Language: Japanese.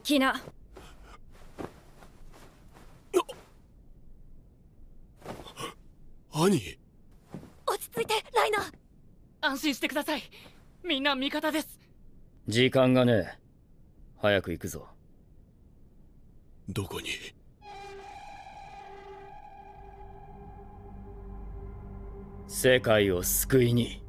起きな兄落ち着いてライナ安心してくださいみんな味方です時間がねえ早く行くぞどこに世界を救いに